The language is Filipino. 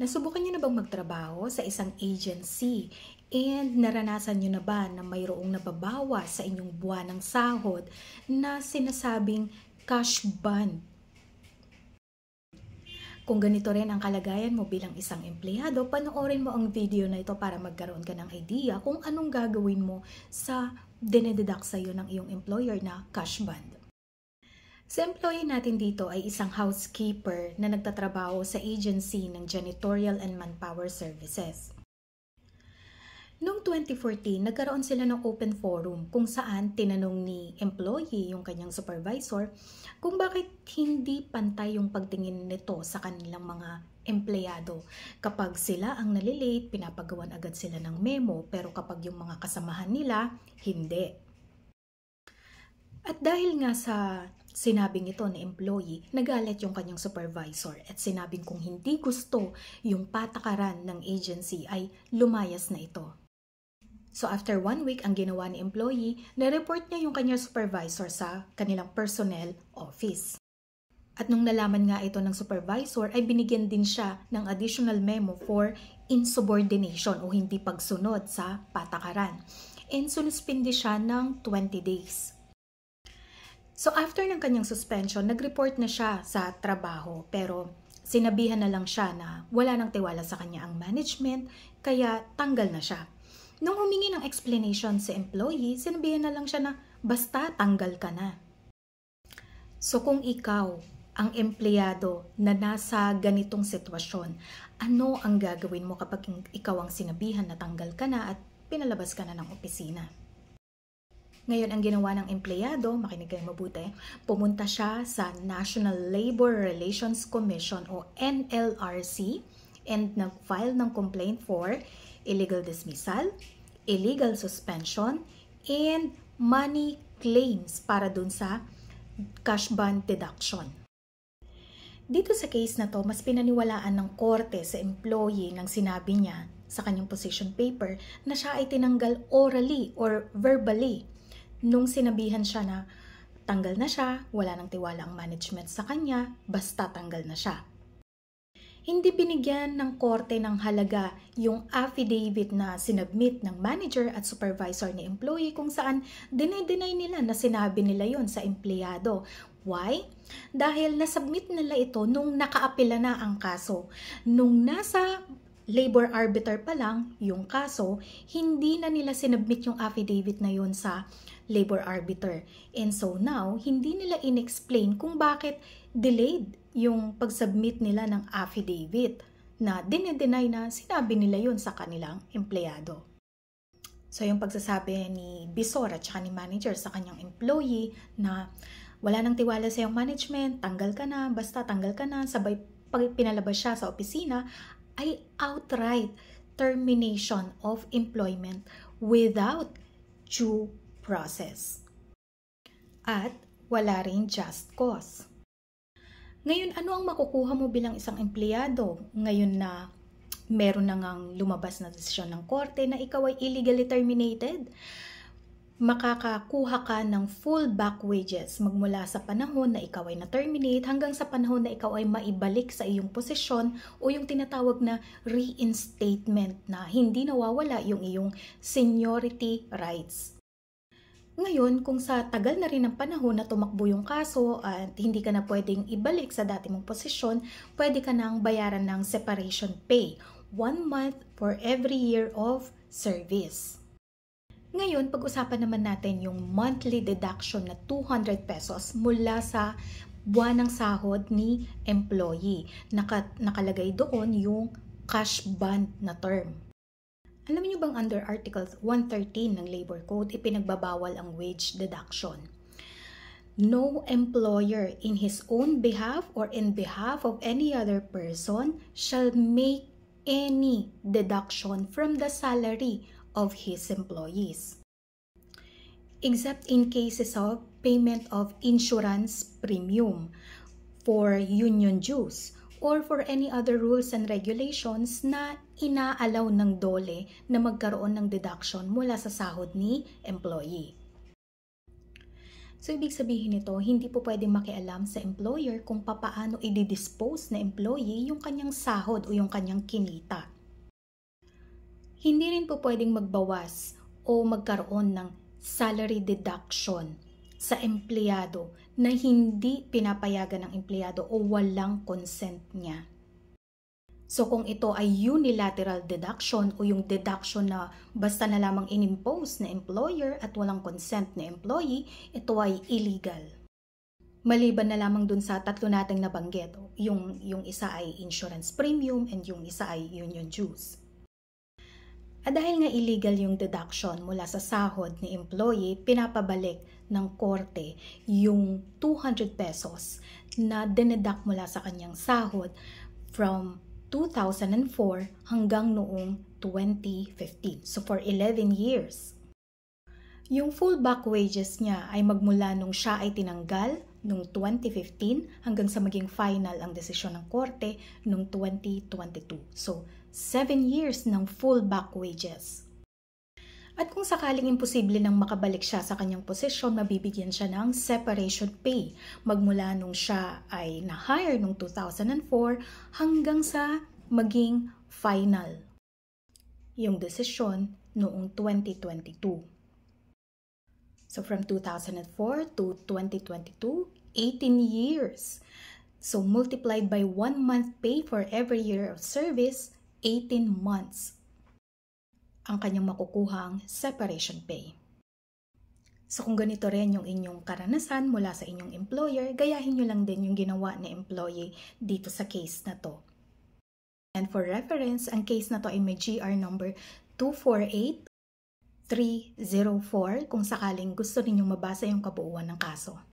Nasubukan niyo na bang magtrabaho sa isang agency? And naranasan niyo na ba na mayroong nababawa sa inyong buwan ng sahod na sinasabing cash bond? Kung ganito rin ang kalagayan mo bilang isang empleyado, panoorin mo ang video na ito para magkaroon ka ng idea kung anong gagawin mo sa dinededuct sa iyo ng iyong employer na cash bond. Sa employee natin dito ay isang housekeeper na nagtatrabaho sa agency ng Janitorial and Manpower Services. Noong 2014, nagkaroon sila ng open forum kung saan tinanong ni employee, yung kanyang supervisor, kung bakit hindi pantay yung pagtingin nito sa kanilang mga empleyado. Kapag sila ang nalilate, pinapagawan agad sila ng memo, pero kapag yung mga kasamahan nila, hindi. At dahil nga sa Sinabing ito ni employee, nagalit yung kanyang supervisor at sinabing kung hindi gusto yung patakaran ng agency ay lumayas na ito. So after one week, ang ginawa ni employee, na-report niya yung kanyang supervisor sa kanilang personnel office. At nung nalaman nga ito ng supervisor, ay binigyan din siya ng additional memo for insubordination o hindi pagsunod sa patakaran. And sunuspindi siya ng 20 days. So after ng kanyang suspension, nag-report na siya sa trabaho pero sinabihan na lang siya na wala nang tiwala sa kanya ang management kaya tanggal na siya. Nung humingi ng explanation sa employee, sinabihan na lang siya na basta tanggal ka na. So kung ikaw ang empleyado na nasa ganitong sitwasyon, ano ang gagawin mo kapag ikaw ang sinabihan na tanggal ka na at pinalabas ka na ng opisina? Ngayon, ang ginawa ng empleyado, makinig kayo mabuti, pumunta siya sa National Labor Relations Commission o NLRC and nag-file ng complaint for illegal dismissal, illegal suspension, and money claims para dun sa cash bond deduction. Dito sa case na to, mas pinaniwalaan ng korte sa employee ng sinabi niya sa kanyang position paper na siya ay tinanggal orally or verbally nung sinabihan siya na tanggal na siya, wala nang tiwala ang management sa kanya, basta tanggal na siya. Hindi binigyan ng korte ng halaga yung affidavit na sinabmit ng manager at supervisor ni employee kung saan dinay-deny nila na sinabi nila yon sa empleyado. Why? Dahil nasubmit nila ito nung nakaapila na ang kaso. Nung nasa labor arbiter pa lang yung kaso, hindi na nila sinubmit yung affidavit na yon sa labor arbiter. And so now, hindi nila inexplain kung bakit delayed yung pagsubmit nila ng affidavit na dinedenay na sinabi nila yon sa kanilang empleyado. So yung pagsasabi ni Bisor at ni manager sa kanyang employee na wala nang tiwala sa yung management, tanggal ka na, basta tanggal ka na, sabay pinalabas siya sa opisina ay outright termination of employment without due process. At wala rin just cause. Ngayon, ano ang makukuha mo bilang isang empleyado ngayon na meron na ngang lumabas na desisyon ng korte na ikaw ay illegally terminated? makakakuha ka ng full back wages magmula sa panahon na ikaw ay na-terminate hanggang sa panahon na ikaw ay maibalik sa iyong posisyon o yung tinatawag na reinstatement na hindi nawawala yung iyong seniority rights. Ngayon, kung sa tagal na rin ng panahon na tumakbo yung kaso at hindi ka na pwedeng ibalik sa dati mong posisyon, pwede ka nang bayaran ng separation pay, one month for every year of service. Ngayon, pag-usapan naman natin yung monthly deduction na 200 pesos mula sa buwan ng sahod ni employee. Naka, nakalagay doon yung cash bond na term. Alam niyo bang under Article 113 ng Labor Code, ipinagbabawal ang wage deduction? No employer in his own behalf or in behalf of any other person shall make any deduction from the salary of his employees, except in cases of payment of insurance premium for union dues or for any other rules and regulations na inaalaw ng dole na magkaroon ng deduction mula sa sahod ni employee. So, ibig sabihin nito, hindi po pwedeng makialam sa employer kung papaano i-dispose na employee yung kanyang sahod o yung kanyang kinita hindi rin po pwedeng magbawas o magkaroon ng salary deduction sa empleyado na hindi pinapayagan ng empleyado o walang consent niya. So kung ito ay unilateral deduction o yung deduction na basta na lamang inimpose na employer at walang consent na employee, ito ay illegal. Maliban na lamang dun sa tatlo nating nabanggit, yung, yung isa ay insurance premium and yung isa ay union dues. At dahil nga illegal yung deduction mula sa sahod ni employee, pinapabalik ng korte yung 200 pesos na dineduct mula sa kanyang sahod from 2004 hanggang noong 2015. So for 11 years. Yung full back wages niya ay magmula nung siya ay tinanggal noong 2015 hanggang sa maging final ang desisyon ng korte noong 2022. So 7 years ng full back wages. At kung sakaling imposible nang makabalik siya sa kanyang posisyon, mabibigyan siya ng separation pay magmula nung siya ay na-hire nung 2004 hanggang sa maging final. Yung desisyon noong 2022. So from 2004 to 2022, 18 years. So multiplied by 1 month pay for every year of service, 18 months ang kanyang makukuhang separation pay. So kung ganito rin yung inyong karanasan mula sa inyong employer, gayahin nyo lang din yung ginawa ni employee dito sa case na to. And for reference, ang case na to ay may GR number 248304 kung sakaling gusto ninyong mabasa yung kabuuan ng kaso.